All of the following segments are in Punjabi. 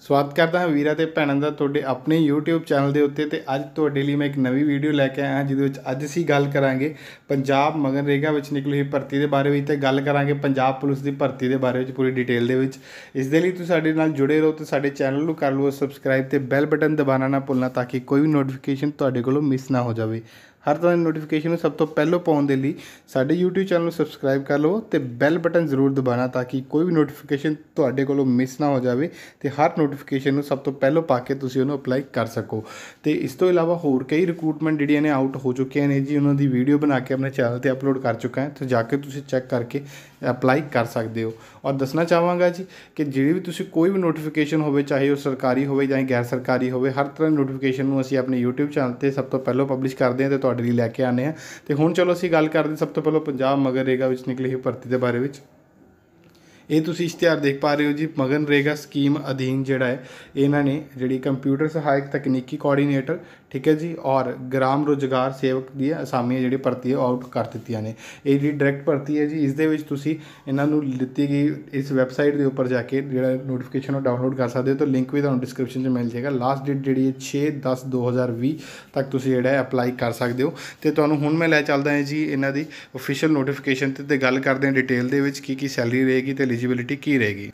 ਸਵਾਗਤ ਕਰਦਾ ਹਾਂ ਵੀਰਾ ਤੇ ਭੈਣਾਂ ਦਾ ਤੁਹਾਡੇ ਆਪਣੇ YouTube ਚੈਨਲ ਦੇ ਉੱਤੇ ਤੇ ਅੱਜ ਤੁਹਾਡੇ ਲਈ ਮੈਂ ਇੱਕ ਨਵੀਂ ਵੀਡੀਓ ਲੈ ਕੇ ਆਇਆ ਹਾਂ ਜਿਹਦੇ ਵਿੱਚ ਅੱਜ ਅਸੀਂ ਗੱਲ ਕਰਾਂਗੇ ਪੰਜਾਬ ਮਗਨਰੇਗਾ ਵਿੱਚ ਨਿਕਲੀ ਹੋਈ ਭਰਤੀ ਦੇ ਬਾਰੇ ਵਿੱਚ ਤੇ ਗੱਲ ਕਰਾਂਗੇ ਪੰਜਾਬ ਪੁਲਿਸ ਦੀ ਭਰਤੀ ਦੇ ਬਾਰੇ ਵਿੱਚ ਪੂਰੀ ਡਿਟੇਲ ਦੇ ਵਿੱਚ ਇਸ ਦੇ ਲਈ ਤੁਸੀਂ ਸਾਡੇ ਨਾਲ ਜੁੜੇ ਰਹੋ ਤੇ ਸਾਡੇ ਚੈਨਲ ਨੂੰ ਕਰ ਲਓ ਸਬਸਕ੍ਰਾਈਬ ਤੇ ਬੈਲ ਬਟਨ ਦਬਾਉਣਾ ਨਾ ਭੁੱਲਣਾ ਤਾਂ ਕਿ ਕੋਈ ਵੀ ਨੋਟੀਫਿਕੇਸ਼ਨ ਤੁਹਾਡੇ ਕੋਲੋਂ ਮਿਸ ਨਾ ਹੋ ਜਾਵੇ ਹਰ ਤਰ੍ਹਾਂ ਦੀ ਨੋਟੀਫਿਕੇਸ਼ਨ ਨੂੰ ਸਭ ਤੋਂ ਪਹਿਲਾਂ ਪਾਉਣ ਦੇ ਲਈ ਸਾਡੇ YouTube ਚੈਨਲ ਨੂੰ ਸਬਸਕ੍ਰਾਈਬ ਕਰ ਲਓ ਤੇ ਬੈਲ ਬਟਨ ਜ਼ਰੂਰ ਦਬਾਣਾ ਤਾਂ ਕਿ ਕੋਈ ਵੀ ਨੋਟੀਫਿਕੇਸ਼ਨ ਤੁਹਾਡੇ ਕੋਲੋਂ ਮਿਸ ਨਾ ਹੋ ਜਾਵੇ ਤੇ ਹਰ ਨੋਟੀਫਿਕੇਸ਼ਨ ਨੂੰ ਸਭ ਤੋਂ ਪਹਿਲਾਂ ਪਾ ਕੇ ਤੁਸੀਂ ਉਹਨੂੰ ਅਪਲਾਈ ਕਰ ਸਕੋ ਤੇ ਇਸ ਤੋਂ ਇਲਾਵਾ ਹੋਰ ਕਈ ਰਿਕਰੂਟਮੈਂਟ ਜਿਹੜੀਆਂ ਨੇ ਆਊਟ ਹੋ ਚੁੱਕੀਆਂ ਨੇ ਜੀ ਉਹਨਾਂ ਦੀ ਵੀਡੀਓ ਬਣਾ ਕੇ ਆਪਣੇ ਚੈਨਲ ਤੇ ਅਪਲੋਡ ਕਰ ਚੁੱਕਾ ਹਾਂ ਤੇ ਜਾ ਕੇ ਤੁਸੀਂ ਚੈੱਕ ਕਰਕੇ ਅਪਲਾਈ ਕਰ ਸਕਦੇ ਹੋ ਔਰ ਦੱਸਣਾ ਚਾਹਾਂਗਾ ਜੀ ਕਿ ਜਿਹੜੀ ਵੀ ਤੁਸੀਂ ਕੋਈ ਵੀ ਨੋਟੀਫਿਕੇਸ਼ਨ ਹੋਵੇ ਚਾਹੇ ਉਹ ਸਰਕਾਰੀ ਹੋਵੇ ਜਾਂ ਗੈਰ ਸਰਕਾਰੀ ਹੋਵੇ ਹਰ ਤਰ੍ਹਾਂ ਦੀ ਨੋਟੀਫਿਕੇਸ਼ਨ ਨੂੰ ਅਸੀਂ ਆਪਣੇ YouTube ਚੈਨਲ ਤੇ ਸਭ ਤੋਂ ਪਹਿਲਾਂ ਪਬਲਿਸ਼ ਕਰਦੇ ਹਾਂ ਤੇ ਤੁਹਾਡੇ ਤੁਹਾਡੇ ਲਈ ਲੈ ਕੇ ਆਨੇ ਆ ਤੇ ਹੁਣ ਚਲੋ ਅਸੀਂ ਗੱਲ ਕਰਦੇ ਸਭ ਤੋਂ ਪਹਿਲਾਂ ਪੰਜਾਬ ਮਗਰੇਗਾ ਵਿੱਚ ਨਿਕਲੀ ਹੋਈ ਭਰਤੀ ਦੇ ਬਾਰੇ ਵਿੱਚ ਇਹ ਤੁਸੀਂ ਇਸ਼ਤਿਹਾਰ ਦੇਖ ਪਾ ਰਹੇ ਹੋ ਜੀ ਮਗਨ ਰੇਗਾ ਸਕੀਮ ਅਧੀਨ ਜਿਹੜਾ ਹੈ ਇਹਨਾਂ ਨੇ ਜਿਹੜੀ ਕੰਪਿਊਟਰ ਸਹਾਇਕ ਤਕਨੀਕੀ ਕੋਆਰਡੀਨੇਟਰ ਠੀਕ ਹੈ ਜੀ ਔਰ ਗ੍ਰਾਮ ਰੋਜ਼ਗਾਰ ਸੇਵਕ ਦੀ ਅਸਾਮੀਆਂ ਜਿਹੜੀ ਭਰਤੀ ਆਊਟ ਕਰ ਦਿੱਤੀਆਂ ਨੇ ਇਹ ਜਿਹੜੀ ਡਾਇਰੈਕਟ ਭਰਤੀ ਹੈ ਜੀ ਇਸ ਦੇ ਵਿੱਚ ਤੁਸੀਂ ਇਹਨਾਂ ਨੂੰ ਦਿੱਤੀ ਗਈ ਇਸ ਵੈਬਸਾਈਟ ਦੇ ਉੱਪਰ ਜਾ ਕੇ ਜਿਹੜਾ ਨੋਟੀਫਿਕੇਸ਼ਨ ਉਹ ਡਾਊਨਲੋਡ ਕਰ ਸਕਦੇ ਹੋ ਤਾਂ ਲਿੰਕ ਵੀ ਤੁਹਾਨੂੰ ਡਿਸਕ੍ਰਿਪਸ਼ਨ 'ਚ ਮਿਲ ਜਾਏਗਾ ਲਾਸਟ ਡੇਟ ਜਿਹੜੀ ਹੈ 6/10/2020 ਤੱਕ ਤੁਸੀਂ ਜਿਹੜਾ ਹੈ ਅਪਲਾਈ ਕਰ ਸਕਦੇ ਹੋ ਤੇ ਤੁਹਾਨੂੰ ਹੁਣ ਮੈਂ ਲੈ ਚੱਲਦਾ ਹਾਂ ਜੀ ਇਹਨਾਂ ਦੀ ਅਫੀਸ਼ੀਅਲ ਨੋਟੀਫਿਕੇਸ਼ਨ ਤੇ ਗੱਲ ਕਰਦੇ ਹਾਂ ਡਿਟੇਲ ਦੇ ਵਿੱਚ ਕੀ ਕੀ ਸੈਲਰੀ ਰਹੇਗੀ ਤੇ ਐਲੀਜੀਬਿਲਿਟੀ ਕੀ ਰਹੇਗੀ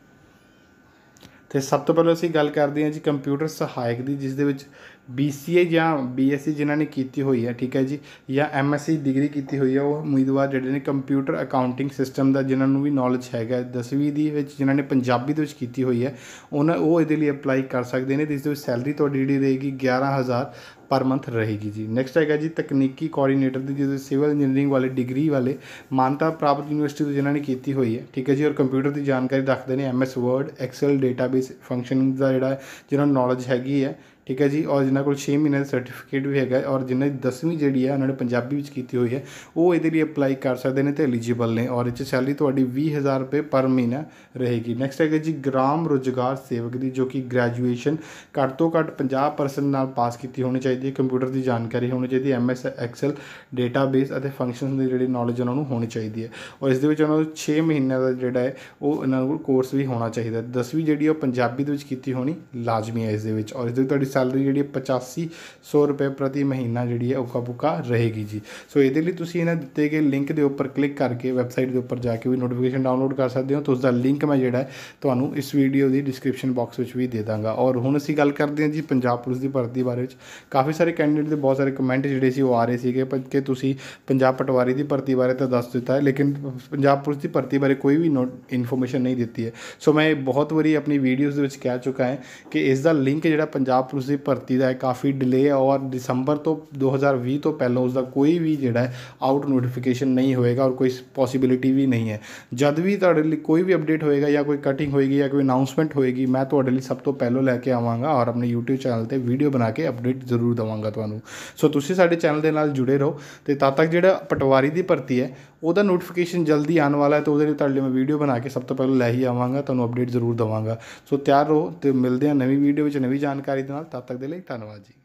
ਤੇ ਸਭ ਤੋਂ ਪਹਿਲਾਂ ਅਸੀਂ ਗੱਲ ਕਰਦੇ ਹਾਂ ਜੀ ਕੰਪਿਊਟਰ ਸਹਾਇਕ ਦੀ ਜਿਸ ਦੇ ਵਿੱਚ ਬੀਸੀਏ ਜਾਂ ਬੀਐਸਸੀ ਜਿਨ੍ਹਾਂ ਨੇ ਕੀਤੀ ਹੋਈ ਹੈ ਠੀਕ ਹੈ ਜੀ ਜਾਂ ਐਮਐਸਸੀ ਡਿਗਰੀ ਕੀਤੀ ਹੋਈ ਹੈ ਉਹ ਉਮੀਦਵਾਰ ਜਿਹੜੇ ਨੇ ਕੰਪਿਊਟਰ ਅਕਾਊਂਟਿੰਗ ਸਿਸਟਮ ਦਾ ਜਿਨ੍ਹਾਂ ਨੂੰ ਵੀ ਨੌਲੇਜ ਹੈਗਾ 10ਵੀਂ ਦੀ ਵਿੱਚ ਜਿਨ੍ਹਾਂ ਨੇ ਪੰਜਾਬੀ ਦੇ ਵਿੱਚ ਕੀਤੀ ਹੋਈ ਹੈ ਉਹਨਾਂ ਉਹ ਇਹਦੇ ਲਈ ਅਪਲਾਈ ਕਰ ਸਕਦੇ ਨੇ ਇਸ ਦੇ ਵਿੱਚ ਸੈਲਰੀ ਤੁਹਾਡੀ ਜਿਹੜੀ ਰਹੇਗੀ 11000 ਪਰ ਮੰਥ ਰਹੇਗੀ ਜੀ ਨੈਕਸਟ ਹੈਗਾ ਜੀ ਤਕਨੀਕੀ ਕੋਆਰਡੀਨੇਟਰ ਦੀ ਜਿਹਦੇ ਸਿਵਲ ਇੰਜੀਨੀਅਰਿੰਗ ਵਾਲੇ ਡਿਗਰੀ ਵਾਲੇ ਮਾਨਤਾ ਪ੍ਰਾਪਤ ਯੂਨੀਵਰਸਿਟੀ ਤੋਂ ਜਿਨ੍ਹਾਂ ਨੇ ਕੀਤੀ ਹੋਈ ਹੈ ਠੀਕ ਹੈ ਜੀ ਔਰ ਕੰਪਿਊਟਰ ਦੀ ਜਾਣਕਾਰੀ ਰੱਖਦੇ ਨੇ MS Word Excel database functioning ਦਾ ਜਿਹੜਾ ਜਿਹਨਾਂ ਨੂੰ ਨੌਲੇਜ ਹੈਗੀ ਹੈ ਠੀਕ ਹੈ ਜੀ ਔਰ ਜਿਨ੍ਹਾਂ ਕੋਲ 6 ਮਹੀਨੇ ਦਾ ਸਰਟੀਫਿਕੇਟ ਵੀ ਹੈਗਾ ਔਰ ਜਿਨ੍ਹਾਂ ਦੀ 10ਵੀਂ ਜਿਹੜੀ ਹੈ ਉਹਨਾਂ ਨੇ ਪੰਜਾਬੀ ਵਿੱਚ ਕੀਤੀ ਹੋਈ ਹੈ ਉਹ ਇਹਦੇ ਲਈ ਅਪਲਾਈ ਕਰ ਸਕਦੇ ਨੇ ਤੇ ਐਲੀਜੀਬਲ ਨੇ ਔਰ ਇਹ ਚ ਸੈਲਰੀ ਤੁਹਾਡੀ 20000 ਰੁਪਏ ਪਰ ਮਹੀਨਾ ਰਹੇਗੀ ਨੈਕਸਟ ਹੈਗਾ ਜੀ ਗ੍ਰਾਮ ਰੋਜ਼ਗਾਰ ਸੇਵਕ ਦੀ ਜੋ ਕਿ ਗ੍ਰੈਜੂਏਸ਼ਨ ਘੱਟ ਤੋਂ ਘੱਟ 50% ਨਾਲ ਪਾਸ ਕੀਤੀ ਹੋਣੀ ਚਾਹੀਦੀ ਹੈ ਕੰਪਿਊਟਰ ਦੀ ਜਾਣਕਾਰੀ ਹੋਣੀ ਚਾਹੀਦੀ ਹੈ ਐਮਐਸ ਐਕਸਲ ਡੇਟਾਬੇਸ ਅਤੇ ਫੰਕਸ਼ਨਸ ਦੀ ਜਿਹੜੀ ਨੌਲੇਜ ਉਹਨਾਂ ਨੂੰ ਹੋਣੀ ਚਾਹੀਦੀ ਹੈ ਔਰ ਇਸ ਦੇ ਵਿੱਚ ਉਹਨਾਂ ਨੂੰ 6 ਮਹੀਨਿਆਂ ਦਾ ਜਿਹੜਾ ਹੈ ਉਹ ਉਹਨਾਂ ਕੋਲ ਕੋਰਸ ਵੀ ਹੋਣਾ ਚਾਹੀਦਾ 10ਵੀਂ ਜਿਹੜੀ ਉਹ ਪੰਜਾਬੀ ਦੇ ਵਿੱਚ ਕੀਤੀ ਹੋਣੀ ਲਾਜ਼ਮੀ ਹੈ ਇਸ ਦੇ ਵਿੱਚ ਔਰ ਇਸ ਦੇ ਤੁਹਾਡੀ ਸੈਲਰੀ ਜਿਹੜੀ 8500 ਰੁਪਏ ਪ੍ਰਤੀ ਮਹੀਨਾ ਜਿਹੜੀ ਹੈ ਉਕਾ ਪੁਕਾ ਰਹੇਗੀ ਜੀ ਸੋ ਇਹਦੇ ਲਈ ਤੁਸੀਂ ਇਹਨਾਂ ਦਿੱਤੇ ਗਏ ਲਿੰਕ ਦੇ ਉੱਪਰ ਕਲਿੱਕ ਕਰਕੇ ਵੈਬਸਾਈਟ ਦੇ ਉੱਪਰ ਜਾ ਕੇ ਵੀ ਨੋਟੀਫਿਕੇਸ਼ਨ ਡਾਊਨਲੋਡ ਕਰ ਸਕਦੇ ਹੋ ਤੁਸ ਉਸ ਦਾ ਲਿੰਕ ਮੈਂ ਜਿਹੜਾ ਤੁਹਾਨੂੰ ਇਸ ਵੀਡੀਓ ਦੀ ਡਿਸਕ੍ਰਿਪਸ਼ਨ ਬਾਕਸ ਵਿੱਚ ਵੀ ਦੇ ਦਾਂਗਾ ਔਰ ਹੁਣ ਅਸੀਂ ਗੱਲ ਕਰਦੇ ਹਾਂ ਜੀ ਪੰਜਾਬ ਪੁਲਿਸ ਦੀ ਭਰਤੀ ਬਾਰੇ ਵਿੱਚ ਕਾਫੀ ਸਾਰੇ ਕੈਂਡੀਡੇਟ ਦੇ ਬਹੁਤ ਸਾਰੇ ਕਮੈਂਟ ਜਿਹੜੇ ਸੀ ਉਹ ਆ ਰਹੇ ਸੀਗੇ ਕਿ ਤੁਸੀਂ ਪੰਜਾਬ ਪਟਵਾਰੀ ਦੀ ਭਰਤੀ ਬਾਰੇ ਤਾਂ ਦੱਸ ਦਿੱਤਾ ਹੈ ਲੇਕਿਨ ਪੰਜਾਬ ਪੁਲਿਸ ਦੀ ਭਰਤੀ ਬਾਰੇ ਕੋਈ ਵੀ ਇਨਫੋਰਮੇਸ਼ਨ ਨਹੀਂ ਦਿੱਤੀ ਹੈ ਸੋ ਮੈਂ ਬਹੁਤ ਵਾਰੀ ਆਪਣੀ ਵੀਡੀਓਜ਼ ਦੇ ਵਿੱਚ ਕਹਿ ਚੁੱਕਾ ਹਾਂ ਕਿ ਇਸ ਦਾ ਲਿੰਕ ਜਿਹੜਾ ਪੰਜਾਬ ਪੁਲਿਸ ਉਸ ਦੀ ਭਰਤੀ ਦਾ ਕਾਫੀ ਡਿਲੇ ਹੈ ਔਰ ਦਸੰਬਰ ਤੋਂ 2020 ਤੋਂ ਪਹਿਲਾਂ ਉਸ ਦਾ ਕੋਈ ਵੀ ਜਿਹੜਾ ਆਊਟ ਨੋਟੀਫਿਕੇਸ਼ਨ ਨਹੀਂ ਹੋਏਗਾ ਔਰ ਕੋਈ ਪੋਸਿਬਿਲਿਟੀ ਵੀ ਨਹੀਂ ਹੈ ਜਦ ਵੀ ਤੁਹਾਡੇ ਲਈ ਕੋਈ ਵੀ ਅਪਡੇਟ ਹੋਏਗਾ ਜਾਂ ਕੋਈ ਕਟਿੰਗ ਹੋਏਗੀ ਜਾਂ ਕੋਈ ਅਨਾਉਂਸਮੈਂਟ ਹੋਏਗੀ ਮੈਂ ਤੁਹਾਡੇ ਲਈ ਸਭ ਤੋਂ ਪਹਿਲਾਂ ਲੈ ਕੇ ਆਵਾਂਗਾ ਔਰ ਆਪਣੇ YouTube ਚੈਨਲ ਤੇ ਵੀਡੀਓ ਬਣਾ ਕੇ ਅਪਡੇਟ ਜ਼ਰੂਰ ਦਵਾਂਗਾ ਤੁਹਾਨੂੰ ਸੋ ਤੁਸੀਂ ਸਾਡੇ ਚੈਨਲ ਦੇ ਨਾਲ ਜੁੜੇ ਰਹੋ ਤੇ ਤਦ ਤੱਕ ਜਿਹੜਾ ਪਟਵਾਰੀ ਦੀ ਭਰਤੀ ਹੈ ਉਹਦਾ ਨੋਟੀਫਿਕੇਸ਼ਨ ਜਲਦੀ ਆਉਣ ਵਾਲਾ ਹੈ ਤੇ ਉਹਦੇ ਲਈ ਤੁਹਾਡੇ ਲਈ ਮੈਂ ਵੀਡੀਓ ਬਣਾ ਕੇ ਸਭ ਤੋਂ ਪਹਿਲਾਂ ਲੈ ਹੀ ਆਵਾਂਗਾ ਤੁਹਾਨੂੰ ਅਪਡੇਟ ਜ਼ਰੂਰ ਦਵਾਂਗਾ ਸੋ ਤਿਆਰ ਰਹੋ ਤੇ ਮਿਲਦੇ ਹਾਂ ਨਵੀਂ ਵੀਡੀਓ ਵਿੱਚ ਨਵੀਂ ਜਾਣਕਾਰੀ ਦੇ ਨਾਲ ਤਦ ਤੱਕ ਦੇ ਲਈ ਧੰਨਵਾਦ ਜੀ